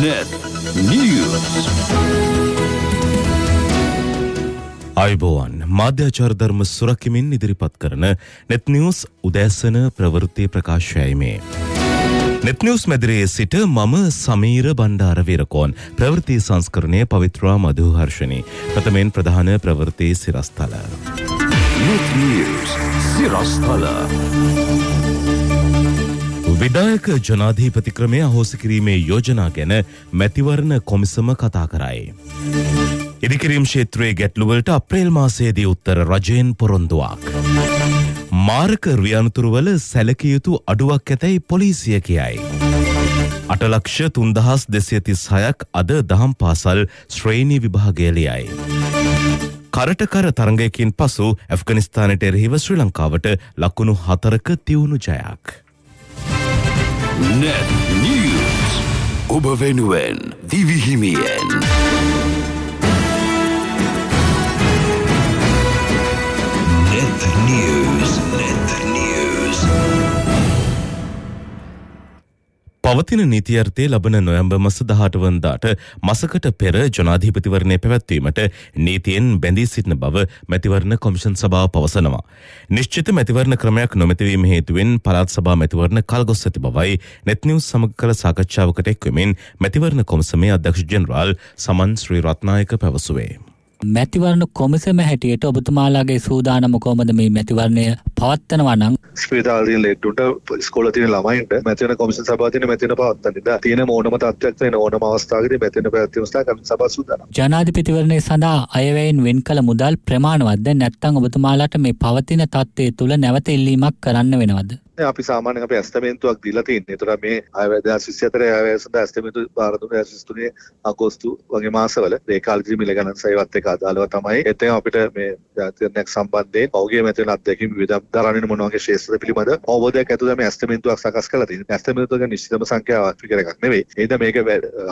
Net News. අයිබෝවන් මාධ්‍යාචාර්ධර්ම සුරකිමින් ඉදිරිපත් කරන නෙත්නිවස් උදෑසන ප්‍රවෘත්ති ප්‍රකාශයයි මේ. නෙත්නිවස් මැදිරයේ සිට මම සමීර බණ්ඩාරවිරකෝන් ප්‍රවෘති සංස්කරණය පවිත්‍රවා මධහර්ෂණී ප්‍රථමෙන් ප්‍රධාන ප්‍රවෘති සිරස්ථල. සිරස්ථල. විඩායක ජනාධීපති ක්‍රමය අහෝසි කිරීමේ යෝජනා ගැන මැතිවරණ කොමිසම කතා කරයි. ඉදිකිරීම් ක්ෂේත්‍රයේ ගැටලුවලට අප්‍රේල් මාසයේදී උත්තර රජයෙන් පොරොන්දුවක්. මාර්ක රියනතුරුවල සැලකිය යුතු අඩුවක් ඇතැයි පොලිසිය කියයි. අටලක්ෂ තුන්දහස් දෙසියතිස් හයක් අද දහම් පාසල් ශ්‍රේණී විභාගේලියයි. කරටකර තරගයකින් පසු ඇෆ්ගනිස්ථානයට එරහිව ශ්‍රී ලංකාවට ලකුණු හතරක තිවුණු ජයක්. Net News. Obervenuen, Divihimien. Net News. පවතින නීතියර්ථය ලබන නොයම්බ මස දහටවන්දාට මසකට පෙර ජනාධීපතිවරණය පැවැත්වීමට නීතියෙන් බැඳී සිටින බව මැතිවරණ කොමිෂන් සභාව පවසනවා. නිශ්චිත මැතිවරණ ක්‍රමයක් නොමැතිවීම හේතුවෙන් පළාත් සභා මැතිවරණ කල්ගොස් ඇති බවයි නැත්නිවස් සමග කළ සාකච්ඡාවකට එක්වමින් මැතිවරණ කොමසමේ අධ්‍යක්ෂ ජෙනරාල් සමන් ශ්‍රී රත්නායක පැවසුවේ. මැතිවරණ කොමිසම හැටියට ඔබතුමාලාගේ සූදානම කොහොමද මේ මැතිවරණය පවත්වනවා නම් ස්පීතාල තියෙන ලෙඩ්ඩුන්ට ඉස්කෝල තියෙන ළමයින්ට මැතිවරණ කොමිසම සභාව තියෙන මැතිවරණ පවත්වන්න ඉඳලා තියෙන මොනම තත්ත්වයක් වෙන ඕනම අවස්ථාවකදී මැතිවරණ පැවැත්වීම සඳහා කොමිසම සභාව සූදානම් ජනාධිපතිවරණය සඳහා අයවැයෙන් වෙන් කළ මුදල් ප්‍රමාණවත්ද නැත්නම් ඔබතුමාලාට මේ පවතින තත්ත්වය තුළ නැවත ඉල්ලීමක් කරන්න වෙනවද අපි සාමාන්‍ය අප ඇස්තමේන්තුවක් දීලා තින්නේ. ඒතර මේ ආයවැදා 24 ආයවැසඳ ඇස්තමේන්තු බාර දුන්නේ 23 අගෝස්තු වගේ මාසවල ඒ කාලෙදි මිල ගණන් සේවත් එක අදාළව තමයි. එතෙන් අපිට මේ ජාතිකරණයක් සම්බන්ධයෙන් පෞගේ මැතිවන අධ්‍යක්ෂ විවිධ දරානින මොන වගේ ශේෂ්ත්‍ර පිළිබඳ අවබෝධයක් ඇතුළත මේ ඇස්තමේන්තුවක් සකස් කරලා තින්නේ. ඇස්තමේන්තුවක නිශ්චිතම සංඛ්‍යාවක් ෆිගර් එකක් නෙවෙයි. ඒද මේක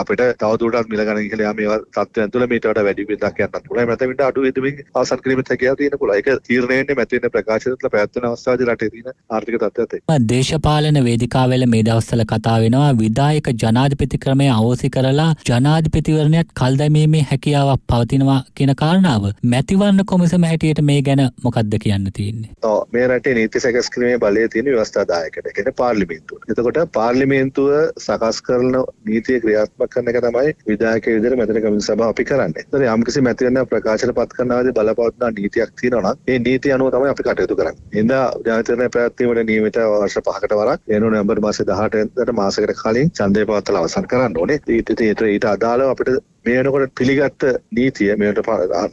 අපිට තවදුරටත් මිල ගණන් කියලා යාම ඒවා තත්ත්වයන් තුළ මීට වඩා වැඩි බෙදක් යන්නත් පුළුවන්. නැත්නම් ඊට අඩු වෙදමින් අවසන් කිරීමත් හැකියාව තියෙන පුළුවන්. ඒක තීරණය වෙන්නේ මැතිවන ප්‍රකාශය තුළ පැවැත්වෙන අවස්ථාවේදී රටේ තියෙන ආර්ථික තත්ත්වයත් යටතේ. දේශපාලන වේදිකාවල මේ දවස්වල කතා වෙනවා විධායක ජනාධිපති ක්‍රමය අවෝසි කරලා ජනාධිපතිවරණයත් කල්දමීමේ හැකියාවක් පවතිනවා කියන කාරණාව මැතිවරණ කොමිසම හැටියට මේ ගැන මොකද්ද කියන්න තියෙන්නේ? මේ රටේ නීති සකස් කිරීමේ බලය තියෙන ව්‍යවස්ථාදායකට කියන්නේ පාර්ලිමේන්තුවට. එතකොට පාර්ලිමේන්තුව සකස් කරන නීතිය ක්‍රියාත්මක කරන එක තමයි විධායක විදිහට මැතිවරණ කොමිසම සභාව අපි කරන්නේ. ඒතර යම්කිසි මැතිවරණ ප්‍රකාශන පත් කරනවාදී බලපවත්නා නීතියක් තියෙනවා නම් ඒ නීතිය අනුව තමයි අපි කටයුතු කරන්නේ. එඳා ජනාධිපතිවරණ පැවැත්වීමට නියමිත වර්ෂ පහකට වරක් යනු නොවැම්බර් මාසේ 18 වෙනිදාට මාසයකට කලින් ඡන්දය පවත්වලා අවසන් කරන්න ඕනේ. ඊට ඊට අදාළව අපිට මේ වෙනකොට පිළිගත්ත නීතිය මෙයට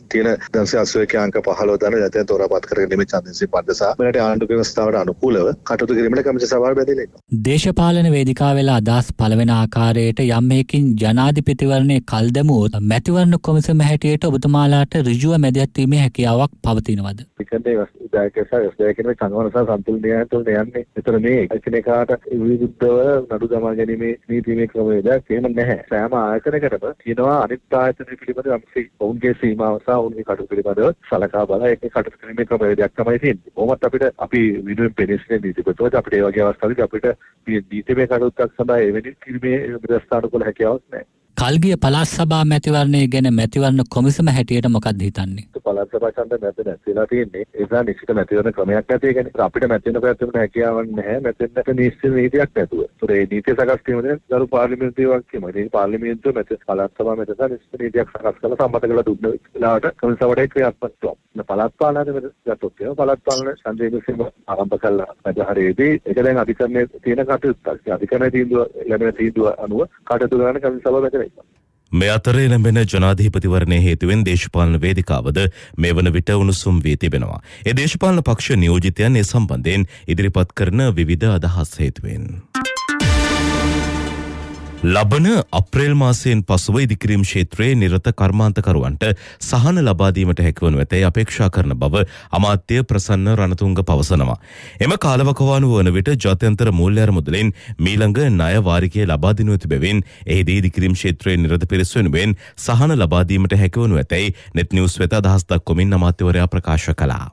තියෙන දන්සේ අසුවක අංක පහලෝ දන ජතය තොරපත් කර නිම චන්දසි පන්දසා මෙට ආණ්ඩු ව්‍යවස්ථාවට අනුකූලව කටුතු කිරීමට කමිස සභාව බැදිලෙන. දේශපාලන වේදිකාවෙලා අදහස් පලවෙන ආකාරයට යම්මයකින් ජනාධිපතිවරණය කල්දමුවෝත් මැතිවරණ කොමිසම හැටියට ඔබතුමාලාට ඍජුව මැදැත්වීමේ හැකියාවක් පවතිනවද. එකන්නේ දායකස ස්දයකන සංවනසා සන්තුල්නයතුල් යන්නේ එතර මේ එකනකාට විදුද්ධව නඩු දමා ගැනීමේ නීතිීමේ ක්‍රමේදයක් එහෙම නැහැ සෑම ආයතනකටම තියෙනවා අනිත් ආයතන පිළිබඳ යම්සේ ඔවුන්ගේ සීමාව සහ ඔවුන්ගේ කටයුතු පිළිබඳව සලකා බලා ඒකේ කටයුතු කිරීමේ ක්‍රමවේදයක් තමයි තියෙන්නේ. කොහොමත් අපිට අපි විනුවෙන් පෙනෙන්නේ නීතිපතිවද අපිට ඒ වගේ අවස්ථාවලදී අපිට නීතිමය කටයුත්තක් සඳහා එවැනි කිරීමේ ප්‍රස්ථාන කළ හැකියාවක් නැහැ. කල්ගිය පළාත් සභා මැතිවරණය ගැන මැතිවරණ කොමිසම හැටියට මොකක්ද හිතන්නේ? පළාත් සභා ඡන්ද මැද නැතිලා තියෙන්නේ. ඒ නිසා නිශ්චිත මැතිවරණ ක්‍රමයක් නැති. ඒ කියන්නේ අපිට මැතිවරණ ප්‍රයත්න හැකියාවක් නැහැ. මැතිවරණට නිශ්චිත නීතියක් නැතුව. ඒතර ඒ නීතිය සකස් කිරීම දැන් දරු පාර්ලිමේන්තුවේ වගකීම. ඒ පාර්ලිමේන්තුව මැති පළාත් සභාව මැද නිශ්චිත නීතියක් සකස් කරලා සම්මත කරලා දුන්න වෙලාවට කොමිසමට ඒක ක්‍රියාත්මක වෙනවා. පළාත් පාලනය මැද ගතොත් වෙනවා. පළාත් පාලන ඡන්දයේ විසීම ආරම්භ කළා මැදහරේදී. ඒක දැන් අධිකරණයේ තියෙන කටයුත්තක්. අධිකරණයේ තීන්දුව ලැබෙන තීන්දුව අනුව කටයුතු කරන කමිසම සභාව මැද වෙනවා. මේ අතරේ ලැබෙන ජනාධීපතිවරණය හේතුවෙන් දේශපාලන වේදිකාවද මේ වන විට උණුසුම් වී තිබෙනවා. ඒ දේශපාලන පක්ෂ නියෝජිතයන් ඒ සම්බන්ධයෙන් ඉදිරිපත් කරන විවිධ අදහස් හේතුවෙන්. ලබන අප්‍රේල් මාසයෙන් පසුව ඉදිකිරීම් ක්ෂේත්‍රයේ නිරත කර්මාන්තකරුවන්ට සහන ලබාදීමට හැකිවනු ඇතැයි අපේක්ෂා කරන බව අමාත්‍ය ප්‍රසන්න රණතුංග පවසනවා. එම කාලවකවානුව වන විට ජාත්‍යන්තර මූල්‍ය අරමුදලින් මීළඟ ණය වාරිකය ලබා දෙනු ඇති බැවින් එහිදී ඉදිකිරීම් ක්ෂේත්‍රයේ නිරත පිරිස වෙනුවෙන් සහන ලබාදීමට හැකිවනු ඇතැයි net news වෙත අදහස් දක්වමින් අමාත්‍යවරයා ප්‍රකාශ කළා.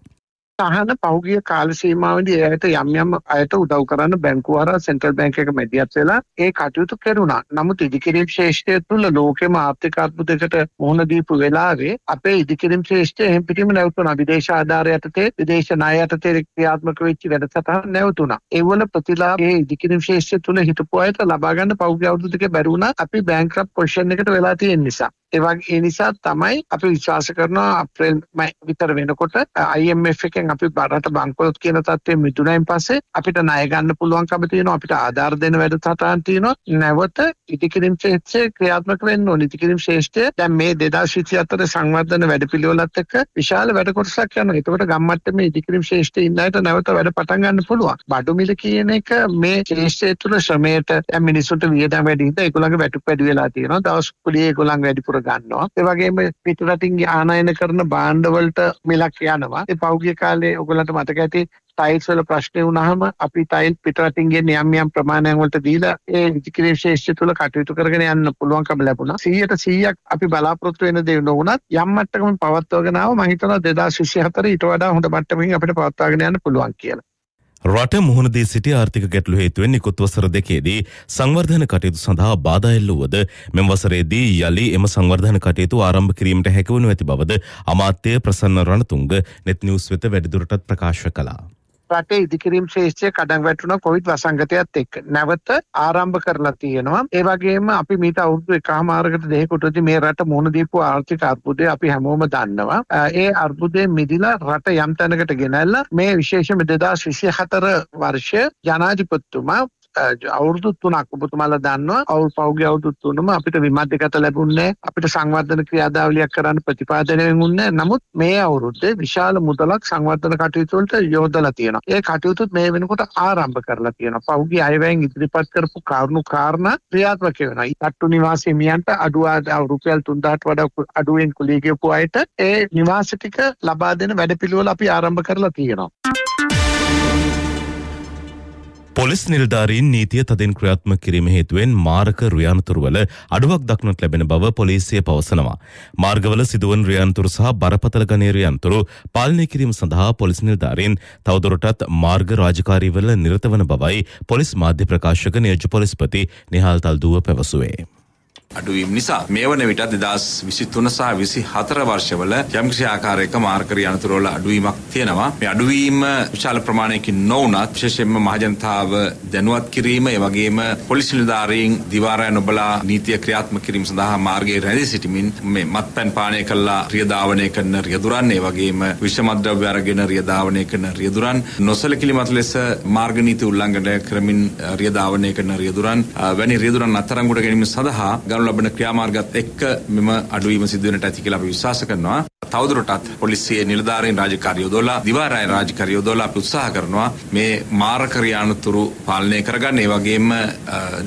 අහන පෞගිය කාල සීමාවදී ඇයට යම් යම් අයට උදව් කරන්න බැංකුව හරහා සෙන්ට්‍රල් බැංක් එක මැදිහත් වෙලා ඒ කටයුතු කෙරුණා. නමුත් ඉදිකිරීම් ශේෂ්ඨය තුල ලෝකෙම ආර්ථික අර්බුදයකට මුහුණ දීපු වෙලාවේ අපේ ඉදිකිරීම් ශේෂ්ඨය එහෙම් පිටින්ම නැවතුණා. විදේශ ආධාර යටතේ විදේශ ණය යටතේ ක්‍රියාත්මක වෙච්ච වැඩසටහන් නැවතුණා. ඒවල ප්‍රතිලාභයේ ඉදිකිරීම් ශේෂ්ඨය තුල හිටපු අයට ලබා ගන්න පෞගිය අවුරුදු දෙක බැරි වුණා. අපි බැංක්‍රප්ට් පොසිෂන් එකට වෙලා තියෙන නිසා. ඒවගේ ඒ නිසා තමයි අපි විශ්වාස කරනවා අප්‍රේල් මැයි විතර වෙනකොට IMF එකෙන් අපි බරට බංකොලොත් කියන තත්ත්වයෙන් මිදුණයින් පස්සේ අපිට ණය ගන්න පුළුවන්කම තියෙනවා අපිට ආධාර දෙන වැඩසටහන් තියෙනවා නැවත ඉදිකිරීම් ශේෂ්ඨය ක්‍රියාත්මක වෙන්න ඕනේ ඉදිකිරීම් ශේෂ්ඨය දැන් මේ 2024 සංවර්ධන වැඩපිළිවෙලත් එක්ක විශාල වැඩ කොටසක් යනවා ඒකට ගම්මට්ටමේ ඉදිකිරීම් ශේෂ්ඨය ඉන්න අයට නැවත වැඩ පටන් ගන්න පුළුවන් බඩු මිල කියන එක මේ ශේෂ්ඨය තුළ ශ්‍රමයට මිනිසුන්ට වියදම් වැඩි හින්දා ඒගොල්ලන්ගේ වැටුප් වැඩි වෙලා තියෙනවා දවස් කුලිය ඒගොල්ලන් වැඩිපුර තොර ගන්නවා ඒවගේම පිටරටින් ආනයන කරන බාණ්ඩවලට මෙලක් යනවා ඒ පෞගිය කාලේ ඔගලන්ට මතක ඇති ටයිල්ස් වල ප්‍රශ්නය වුණහම අපි ටයිල් පිටරටින්ගේ නියම් යම් ප්‍රමාණයන් වලට දීලා ඒ ඉතිකිරේ ශේෂ්ත්‍ය තුල කටයුතු කරගෙන යන්න පුළුවන්කම ලැබුණා 100ට 100ක් අපි බලාපොරොත්තු වෙන දේ නොවුණත් යම් මට්ටමකින් පවත්වාගෙන ආව මම හිතනවා 2024 ඊට වඩා හොඳ මට්ටමකින් අපිට පවත්වාගෙන යන්න පුළුවන් කියලා රට මුහුණදී සිටි ආර්ථික ගැටලු හේතුවෙන් නිකුත් වසර දෙකේදී සංවර්ධන කටයුතු සඳහා බාධා එල්ලුවද මෙම වසරේදී යලි එම සංවර්ධන කටයුතු ආරම්භ කිරීමට හැකිවනු ඇති බවද අමාත්‍ය ප්‍රසන්න රණතුංග net news වෙත වැඩිදුරටත් ප්‍රකාශ කළා. රටේ ඉදිකිරීම් ශේෂ්ත්‍රය කඩන් වැටුණ කොවිඩ් වසංගතයත් එක්ක නැවත ආරම්භ කරලා තියෙනවා ඒ වගේම අපි මීට අවුරුදු එකහමාරකට දෙකකටදී මේ රට මුහුණ දීපු ආර්ථික අර්බුදය අපි හැමෝම දන්නවා ඒ අර්බුදය මිදිලා රට යම් තැනකට ගෙනල්ලා මේ විශේෂම 2024 වර්ෂය ජනාධිපතිතුමා අවුරුදු තුනක් ඔබතුමාලා දන්නවා අවුල් පහුගිය අවුරුදු තුනම අපිට විමධ්‍යගත ලැබුණේ අපිට සංවර්ධන ක්‍රියාදාවලියක් කරන්න ප්‍රතිපාදනයෙන් වුණේ නමුත් මේ අවුරුද්දේ විශාල මුදලක් සංවර්ධන කටයුතු වලට යොදලා තියෙනවා. ඒ කටයුතුත් මේ වෙනකොට ආරම්භ කරලා තියෙනවා. පහුගිය අයවැයෙන් ඉදිරිපත් කරපු කාරුණු කාරණා ක්‍රියාත්මක වෙනවා. තට්ටු නිවාසී මියන්ට අඩු රුපියල් 3000ට වඩා අඩුවෙන් කුලිය ගෙවපු අයට ඒ නිවාස ටික ලබා දෙන වැඩපිළිවෙල අපි ආරම්භ කරලා තියෙනවා. පොලිස් නිල්ධාරීන් නීතිය තදින් ක්‍රියාත්මක කිරීම හේතුවෙන් මාරක රුයානතුරුවල අඩුවක් දක්නට ලැබෙන බව පොලිසිය පවසනවා. මාර්ගවල සිදුවන රුයානතුරු සහ බරපතල ගණයේ රුයානතුරු පාලනය කිරීම සඳහා පොලිස් නිල්ධාරීන් තවදුරටත් මාර්ග රාජකාරීවල නිරත වන බවයි පොලිස් මාධ්‍ය ප්‍රකාශක නියෝජ්‍ය පොලිස්පති නිහාල් තල්දුව පැවසුවේ. අඩුවීම් නිසා මේ වන විට දෙදස් විසිත්තුන සහ විසි හතර වර්ෂවල යම්කිසි ආකාරයක මාර්කරි අනතුරෝල අඩුවීමක් තියෙනවා මේ අඩුවීම විශාල ප්‍රමාණයකින් නොවනත් විශේෂයෙන්ම මහජනතාව දැනුවත් කිරීම ඒ වගේම පොලිසි නිලධාරීන් දිවාරය නොබලා නීතිය ක්‍රියාත්මක කිරීම සඳහා මාර්ගයේ රැඳී සිටමින් මේ මත්පැන් පානය කළා රියධාවනය කරන රියදුරන් ඒ වගේම විෂමද්‍රව්‍ය අරගෙන රියධාවනය කරන රියදුරන් නොසලකිලිමත් ලෙස මාර්ග නීති උල්ලංඝනය කරමින් රියධාවනය කරන රියදුරන් වැනි රියදුරන් අත්අඩංගුවට ගැනීම සඳහා කරනු ලබන ක්‍රියාමාර්ගත් එක්ක මෙම අඩුවීම සිදුවනට ඇති කියලා අපි විශ්වාස කරනවා. තවදුරටත් පොලිසියේ නිලධාරීන් රාජකාරියෝ දෝලා දිවාරාය රාජකාරියෝ දෝලා අපි උත්සාහ කරනවා මේ මාරකරියානතුරු පාලනය කරගන්න ඒ වගේම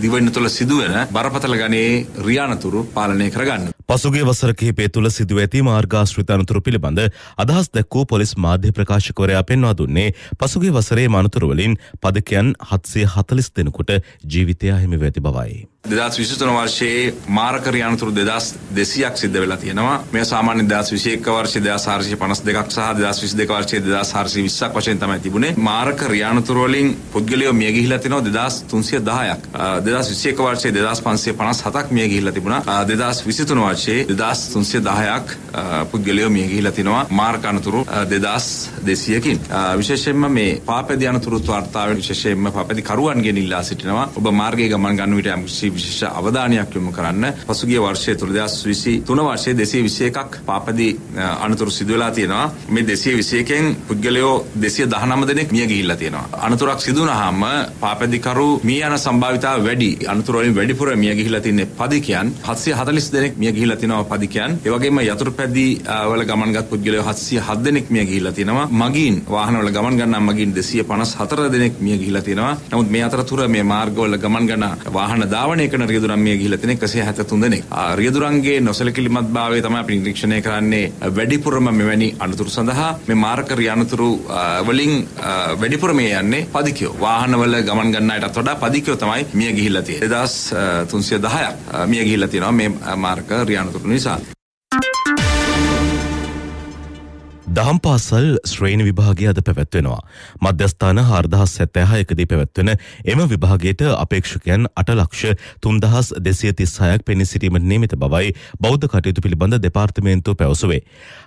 දිවයින තුළ සිදුවන බරපතල ගණයේ රියානතුරු පාලනය කරගන්න. පසුගේ වසර කිහිපය තුළ සිදුව ඇති මාර්ගාශ්‍රිත අනතුරු පිළිබඳ අදහස් දැක්වූ පොලිස් මාධ්‍ය ප්‍රකාශකවරයා පෙන්වා දුන්නේ පසුගේ වසරේ මනතුරුවලින් පදකයන් හත්සේ හතලිස් දෙනකුට ජීවිතය අහිමිව ඇති බවයි. දෙදස් විසිතන වර්ෂයේ මාරකර යනතුරු දෙදස් දෙසියක් සිද්ධ වෙලා තියෙනවා මේ සාමාන්‍ය දස් විශේක වර්ෂ දසාර්ශය පනස් දෙකක් සහ දස් විසි දෙක වර්ෂය දස් හර්සි විස්සක් වශයෙන් තමයි තිබුණේ මාරක රියානතුරෝලින් පුද්ගලයෝ මිය ගිහිලා තිනවා දෙදස් තුන්සිය දහයක් දෙදස් විසේක වර්ෂයේ දෙදස් පන්සේ පනස් හතක් මිය ගිහිලා තිබුණා දෙදස් විසිතුන වර්ෂයේ දෙදස් තුන්සිය දහයක් පුද්ගලයෝ මිය ගිහිලා තිනවා මාර්ක අනතුරු දෙදස් දෙසියකින් විශේෂයෙන්ම මේ පාපැදි අනතුරුත් වාර්තාවෙන් විශේෂයෙන්ම පාපැදි කරුවන්ගෙන් ඉල්ලා සිටිනවා ඔබ මාර්ගයේ ගමන් ගන්න විට යම්කිසි එහි විශේෂ අවධානයක් යොමු කරන්න පසුගිය වර්ෂය තුළ දෙස් විසි තුන වර්ෂය දෙසේ විසය එකක් පාපදී අනතුරු සිදුවෙලා තියෙනවා මේ දෙසේ විසයකෙන් පුද්ගලයෝ දෙසිය දහනම දෙනෙක් මිය ගිහිල්ලා තියෙනවා අනතුරක් සිදුනහම පාපැදිකරු මිය යන සම්භාවිතාව වැඩි අනතුරු වලින් වැඩිපුර මිය ගිහිල්ලා තින්නේ පදිකයන් 740 දෙනෙක් මිය ගිහිල්ලා තිනවා පදිකයන් ඒ වගේම යතුරුපැදි වල ගමන්ගත් පුද්ගලයෝ 707 දෙනෙක් මිය ගිහිල්ලා තිනවා මගීන් වාහනවල ගමන් ගන්නා මගීන් 254 දෙනෙක් මිය ගිහිල්ලා තිනවා නමුත් මේ අතරතුර මේ මාර්ගවල ගමන් ගන්නා වාහන ධාවනය නිර්මාණය කරන රියදුරන් මේ ගිහිල්ලා තියෙන 173 දෙනෙක්. රියදුරන්ගේ නොසලකිලිමත් භාවය තමයි අපි නිරීක්ෂණය කරන්නේ වැඩිපුරම මෙවැනි අනතුරු සඳහා මේ මාර්කරි අනතුරු වලින් වැඩිපුරම යන්නේ පදිකයෝ. වාහනවල ගමන් ගන්න අයටත් වඩා පදිකයෝ තමයි මිය ගිහිල්ලා තියෙන්නේ. 2310ක් මිය ගිහිල්ලා තියෙනවා මේ මාර්ක රිය අනතුරු නිසා. දහම් පාසල් ශ්‍රේණ විභාගය අද පැවැත්වෙනවා. මධ්‍යස්ථාන හාර්දහස් සැත්තෑහයකදී පැවැත්වෙන එම විභාගයට අපේක්ෂකයන් අටලක්ෂ තුන්දහස් දෙසියති සයක් පෙනි සිටීම නීමිත බවයි බෞද්ධ කටයුතු පිළිබඳ දෙපාර්තමේන්තු පැවසුවේ.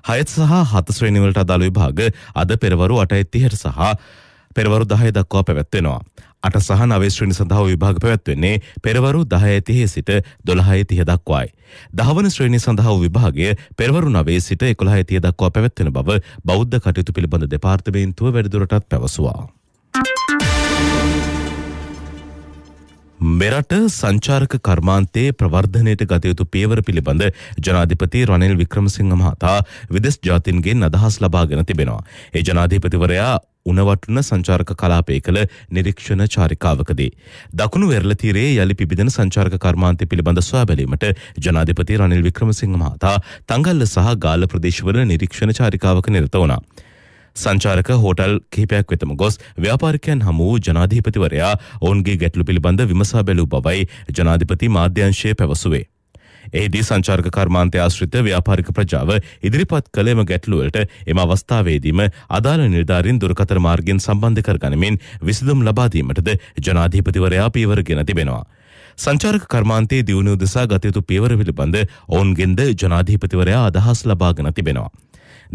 හයත් සහ හත ශ්‍රේණිවලට අදාළ විභාග අද පෙරවරු අටඇත්තිහට සහ පෙරවරු දහය දක්වා පැවැත්වෙනවා. අට සහ නවේශ්‍රණි සඳහා විභාග පැවැත්වෙන්නේ පෙරවරු දහය තිහේ සිට දොළහය තිය දක්වායි. දහවන ශ්‍රේණි සඳහා විභාගය පෙරවරු නවේ සිට එකොළහය තිය දක්වා පැවැත්වෙන බව බෞද්ධ කටයුතු පිළිබඳ දෙපාර්තමේන්තුව වැඩිදුරටත් පැවසවා. මෙරට සංචාරක කර්මාන්තයේ ප්‍රවර්ධනයට ගතයුතු පියවර පිළිබඳ ජනාධිපති රනිල් වික්‍රමසිංහ මහතා විදෙස් ජාතින්ගෙන් අදහස් ලබාගෙන තිබෙනවා. ඒ ජනාධිපතිවරයා උනවටුන සංචාරක කලාපය කළ නිරීක්ෂණ චාරිකාවකදී. දකුණු වෙරළ තීරයේ යළි පිබිදෙන සංචාරක කර්මාන්තය පිළිබඳ සොයා බැලීමට ජනාධිපති රනිල් වික්‍රමසිංහ මහතා තංගල්ල සහ ගාල්ල ප්‍රදේශවල නිරීක්ෂණ චාරිකාවක නිරත වුණා. සංචාරක හෝටල් කහිපයක් වෙතම ගොස් ව්‍යාපාරිකයන් හමුූ ජනාධීපතිවරයා ඔවුන්ගේ ගැටලු පිළිබඳ විමසා බැලූ බවයි ජනාධිපති මාධ්‍යංශය පැවසුවේ. එහිදී සංචාර්ක කර්මාන්තය ආශ්‍රිත ව්‍යාපාරික ප්‍රජාව ඉදිරිපත් කළේම ගැටලුවලට එම අවස්ථාවේදීම අදාළ නිර්ධාරින් දුරකතර මාර්ගෙන් සම්බන්ධ කරගනිමින් විසඳුම් ලබාදීමටද ජනාධීපතිවරයා පීවරගෙන තිබෙනවා. සංචාරක කර්මාන්තයේ දියුණුව දෙසා ගතයුතු පීවර පිළිබඳ ඔවුන්ගෙන්ද ජනාධීපතිවරයා අදහස් ලබාගෙන තිබෙනවා.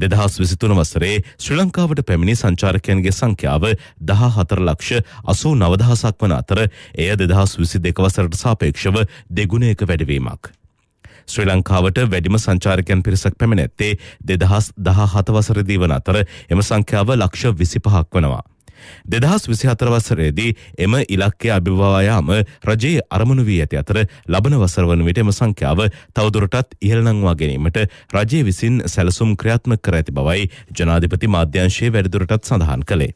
දෙදහස් විසිතුන වසරේ ශ්‍රී ලංකාවට පැමිණි සංචාරකයන්ගේ සංඛ්‍යාව දහ හතර ලක්ෂ අසූ නවදහසක් වන අතර එය දෙදහස් විසි දෙක වසරට සාපේක්ෂව දෙගුණයක වැඩවීමක්. ශ්‍රී ලංකාවට වැඩිම සංචාරකයන් පිරිසක් පැමිණැත්තේ දෙදහස් දහ හතවසරදී වන අතර එම සංඛ්‍යාව ලක්ෂ විසිපහක් වනවා. දෙදහස් විසිහතර වසරේදී එම ඉලක්කය අභිවායාම රජයේ අරමුණු වී ඇති අතර ලබන වසර වන විට එම සංඛ්‍යාව තවදුරටත් ඉහළනංවා ගැනීමට රජය විසින් සැලසුම් ක්‍රියාත්මක කර ඇති බවයි ජනාධිපති මාධ්‍යංශයේ වැඩිදුරටත් සඳහන් කළේ.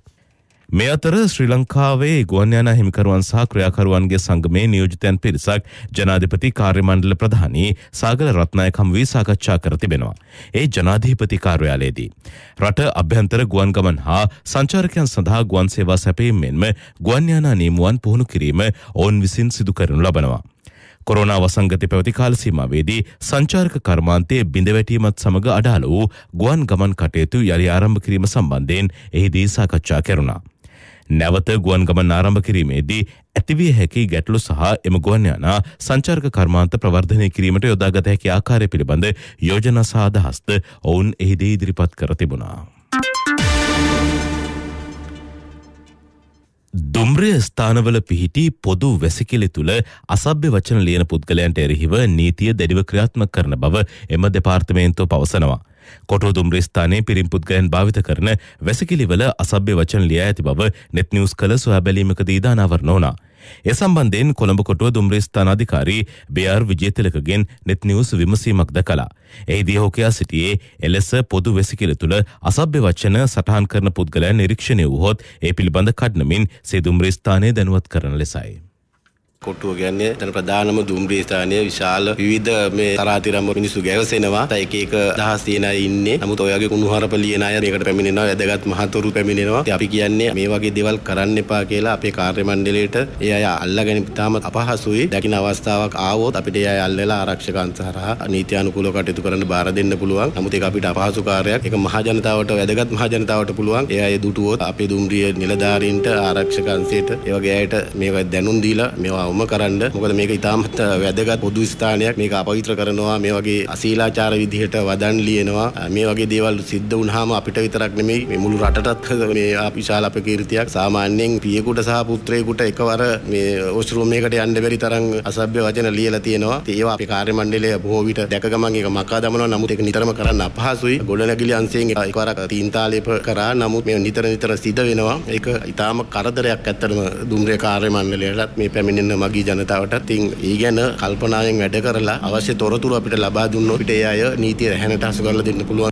මේ අතර ශ්‍රී ලංකාවේ ගුවන්යාන හිමිකරුවන් සහ ක්‍රියාකරුවන්ගේ සංගමේ නියෝජිතයන් පිරිසක් ජනාධිපති කාර්යමණ්ඩල ප්‍රධානී සාගල රත්නායකම් වී සාකච්ඡා කර තිබෙනවා. ඒ ජනාධිපති කාර්යාලයේදී. රට අභ්‍යන්තර ගුවන් ගමන් හා සංචාරකයන් සඳහා ගුවන් සේවා සැපීම මෙන්ම ගුවන්යානා නියමුවන් පුහුණු කිරීම ඔවුන් විසින් සිදු කරනු ලබනවා. කොරෝනා වසංගත පැවති කාලසීමාවේදී සංචාරක කර්මාන්තයේ බිඳවැටීමත් සමඟ අඩාල වූ ගුවන් ගමන් කටයුතු යළි ආරම්භ කිරීම සම්බන්ධයෙන් එහිදී සාකච්ඡා කෙරුණා. නැවත ගුවන් ගමන් ආරම්භ කිරීමේදී ඇතිවිය හැකි ගැටලු සහ එම ගුවන් යානා සංචාරක කර්මාන්ත ප්‍රවර්ධනය කිරීමට යොදාගත හැකි ආකාරය පිළිබඳ යෝජනා සහ අදහස්ද ඔවුන් එහිදී ඉදිරිපත් කර තිබුණා. දුම්රිය ස්ථානවල පිහිටි පොදු වැසිකිලි තුළ අසභ්‍ය වචන ලියන පුද්ගලයන්ට එරෙහිව නීතිය දැඩිව ක්‍රියාත්මක කරන බව එම දෙපාර්තමේන්තුව පවසනවා. කොටෝ දුම්රිය ස්ථානයේ පිරිම් පුද්ගලයන් භාවිත කරන වැසිකිළිවල අසභ්‍ය වචන ලියා ඇති බව net news කළ සොයා බැලීමකදී දානවරණ වුණා. ඒ සම්බන්ධයෙන් කොළඹ කොටුව දුම්රිය ස්ථානාධිකාරී බී.ආර්. විජේතිලකගෙන් net news විමසීමක් දකලා. එහිදී ඔහු කියා සිටියේ එලෙස පොදු වැසිකිළි තුළ අසභ්‍ය වචන සටහන් කරන පුද්ගලයන් නිරීක්ෂණය වුවහොත් ඒ පිළිබඳ කඩනමින් සේ දුම්රිය ස්ථානය දැනුවත් කරන ලෙසයි. කොටුව කියන්නේ එතන ප්‍රධානම දුම්රිය ස්ථානය විශාල විවිධ මේ තරාතිරම් මිනිස්සු ගැවසෙනවා. ඒක එක දහස් තියෙන අය ඉන්නේ. නමුත් ඔයගේ කුණුහරුප ලියන අය මේකට පැමිණෙනවා. වැදගත් මහතුරු පැමිණෙනවා. අපි කියන්නේ මේ වගේ දේවල් කරන්න එපා කියලා අපේ කාර්ය මණ්ඩලයට ඒ අය අල්ලගෙන ඉතාම අපහසුයි. දකින්න අවස්ථාවක් ආවොත් අපිට ඒ අය අල්ලලා ආරක්ෂක අංශ හරහා නීත්‍යානුකූලව කටයුතු කරන්න බාර දෙන්න පුළුවන්. නමුත් ඒක අපිට අපහසු කාර්යයක්. ඒක මහ ජනතාවට වැදගත් මහ ජනතාවට පුළුවන්. ඒ අය දුටුවොත් අපේ දුම්රිය නිලධාරීන්ට ආරක්ෂක අංශයට ඒ වගේ අයට මේවා දැනුම් දීලා මේවා අවම කරන්න මොකද මේක ඉතාමත් වැදගත් පොදු ස්ථානයක් මේක අපවිත්‍ර කරනවා මේ වගේ අශීලාචාර විදිහට වදන් ලියනවා මේ වගේ දේවල් සිද්ධ වුණාම අපිට විතරක් නෙමෙයි මේ මුළු රටටත් මේ විශාල අපකීර්තියක් සාමාන්‍යයෙන් පියෙකුට සහ පුත්‍රයෙකුට එකවර මේ ඔස්රූම් එකකට යන්න බැරි තරම් අසභ්‍ය වචන ලියලා තියෙනවා ඒවා අපේ කාර්ය මණ්ඩලය බොහෝ විට දැක ගමන් ඒක මකා දමනවා නමුත් ඒක නිතරම කරන්න අපහසුයි ගොඩනැගිලි අංශයෙන් එකවරක් තීන්තාලේප කරා නමුත් මේ නිතර නිතර සිද්ධ වෙනවා ඒක ඉතාම කරදරයක් ඇත්තටම දුම්රිය කාර්ය මණ්ඩලයටත් මේ පැමිණෙන මගේ ජනතාවටත් ඉතින් ඒ ගැන කල්පනාවෙන් වැඩ කරලා අවශ්‍ය තොරතුරු අපිට ලබා දුන්නොත් අපිට ඒ අය නීතිය රැහැනට හසු කරලා දෙන්න පුළුවන්.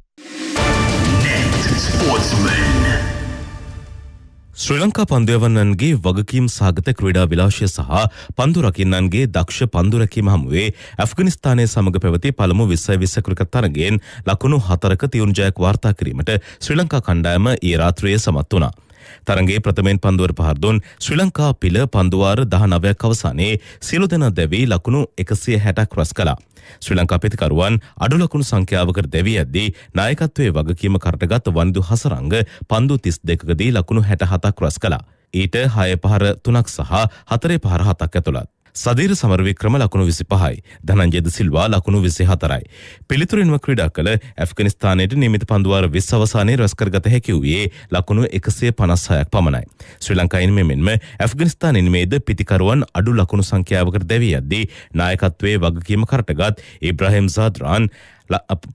ශ්‍රී ලංකා පන්දුවන්නන්ගේ වගකීම් සාගත ක්‍රීඩා විලාශය සහ පන්දුරකින්නන්ගේ දක්ෂ පන්දුරැකීම හමුවේ ඇෆ්ගනිස්ථානය සමඟ පැවති පළමු විස්සයි විස්ස ක්‍රිකත් තරගෙන් ලකුණු හතරක තියුණුජයක් වාර්තා කිරීමට ශ්‍රී ලංකා කණ්ඩායම ඒ රාත්‍රයේ සමත් වනා. තරගේ ප්‍රථමෙන් පන්දුවර පහරදුන් ශ්‍රී ලංකා පිල පන්දුවාර දහ නවයක් අවසානයේ සියලු දෙන දැවී ලකුණු එකසිය හැටක් රස් කලා. ශ්‍රී ලංකා පිතිකරුවන් අඩු ලකුණු සංඛ්‍යාවකට දැවී ඇද්දී නායකත්වයේ වගකීම කරටගත් වන්දු හසරංග පන්දු තිස් දෙකකදී ලකුණු හැට හතක් රස් කලා. ඊට හය පහර තුනක් සහ හතරේ පහර හතක් ඇතුළත්. සදීර සමරවික්‍රම ලකුණු විසි පහයි දනන්ජෙද සිල්වා ලකුණු විසි හතරයි. පිළිතුරින්ම ක්‍රඩා කළ ඇෆගනිස්ථානයට නිමිත පන්දුවාර විස් අවසානය රස්කරගත හැකිවූයේ ලකුණු එකසේ පනස්සායක් පමණයි. ශ්‍රී ලංකායින් මෙමෙන්ම ඇෆගනිස්ථානින්මේද පිතිකරුවන් අඩු ලකුණු සංඛ්‍යාවකට දැවී අද්දී නායකත්වේ වගකීම කරටගත් ඉබ්‍රහම් සාද්‍රාන්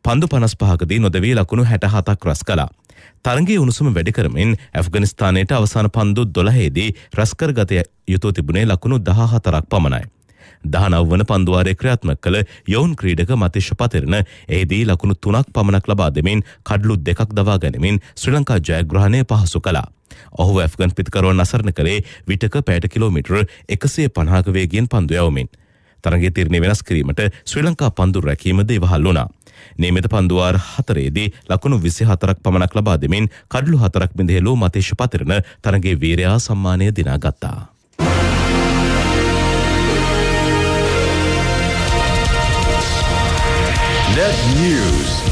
පන්දු පනස්පහකදී නොදවී ලකුණු හැට හතක් රස් කලා. තරගේ උණුසුම වැඩිකරමින් ඇෆගනිස්ථානයට අවසාන පන්දු දොළහේදී රස්කරගතය යුතු තිබුණේ ලකුණු දහ හතරක් පමණයි. දහනව්වන පන්දුවාරය ක්‍රියාත්මක කළ යොවුන් ක්‍රීඩක මතිශ්‍ය පතිරණ එහිදී ලකුණු තුනක් පමණක් ලබා දෙමින් කඩ්ලු දෙකක් දවා ගැනමින් ශ්‍රී ලංකා ජයග්‍රහණය පහසු කලා. ඔහු ඇෆ්ගන් පිත්කරුවන් අසරණ කළේ විටක පෑට කිලෝමිටර් එකසේ පනාකවේගෙන් පන්දු යවමින්. තරගේ තිරණය වෙනස් කිරීමට ශ්‍රී ලංකා පන්දුර රැකීමද ඉවහල් වුණා. නියමිත පන්දුවාර හතරේදී ලකුණු විසි හතරක් පමණක් ලබා දෙමින් කඩලු හතරක් මිදහෙලූ මතේශ පතිරණ තරගේ වීරයා සම්මානය දිනාගත්තා. Net News.